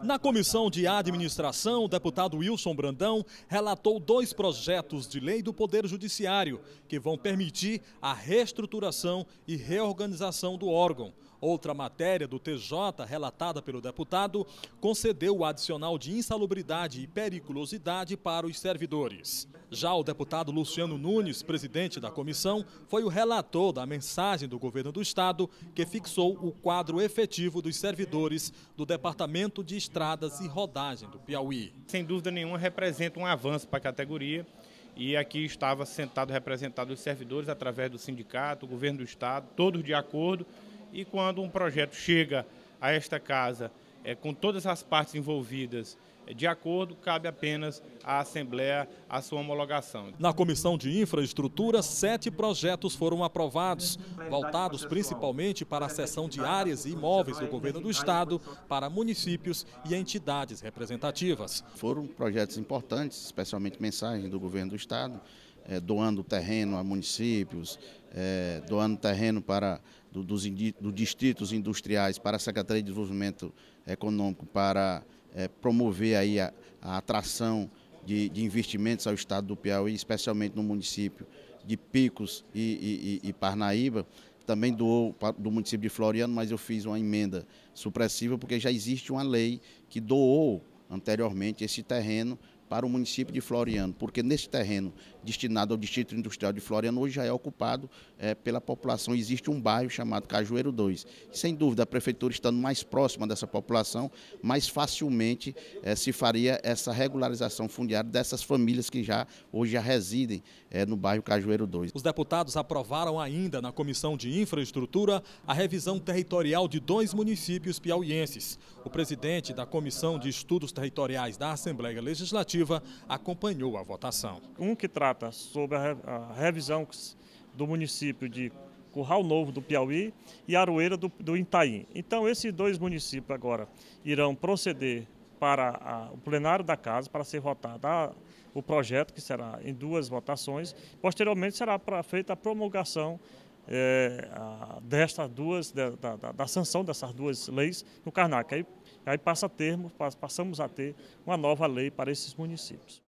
Na comissão de administração, o deputado Wilson Brandão relatou dois projetos de lei do Poder Judiciário que vão permitir a reestruturação e reorganização do órgão. Outra matéria do TJ, relatada pelo deputado, concedeu o adicional de insalubridade e periculosidade para os servidores. Já o deputado Luciano Nunes, presidente da comissão, foi o relator da mensagem do governo do estado que fixou o quadro efetivo dos servidores do Departamento de Estradas e Rodagem do Piauí. Sem dúvida nenhuma, representa um avanço para a categoria. E aqui estava sentado representado os servidores através do sindicato, o governo do estado, todos de acordo e quando um projeto chega a esta casa é, com todas as partes envolvidas é, de acordo, cabe apenas à Assembleia a sua homologação. Na Comissão de Infraestrutura, sete projetos foram aprovados, voltados principalmente para a seção de áreas e imóveis do governo do Estado, para municípios e entidades representativas. Foram projetos importantes, especialmente mensagem do governo do Estado, é, doando terreno a municípios, é, doando terreno para dos, do distritos industriais para a Secretaria de Desenvolvimento Econômico para é, promover aí a, a atração de, de, investimentos ao estado do Piauí, especialmente no município de Picos e, e, e Parnaíba. Também doou do município de Floriano, mas eu fiz uma emenda supressiva porque já existe uma lei que doou anteriormente esse terreno para o município de Floriano, porque nesse terreno destinado ao Distrito Industrial de Floriano, hoje já é ocupado é, pela população. Existe um bairro chamado Cajueiro 2. Sem dúvida, a prefeitura estando mais próxima dessa população, mais facilmente é, se faria essa regularização fundiária dessas famílias que já hoje já residem é, no bairro Cajueiro 2. Os deputados aprovaram ainda na Comissão de Infraestrutura a revisão territorial de dois municípios piauienses. O presidente da Comissão de Estudos Territoriais da Assembleia Legislativa Legislativa acompanhou a votação. Um que trata sobre a revisão do município de Curral Novo do Piauí e Aroeira do, do Itaim. Então, esses dois municípios agora irão proceder para a, o plenário da casa para ser votado a, ah, o projeto, que será em duas votações. Posteriormente, será pra, feita a promulgação é, a, destas duas, da, da, da, sanção dessas duas leis no Karnak. Aí Aí passa a termos, passamos a ter uma nova lei para esses municípios.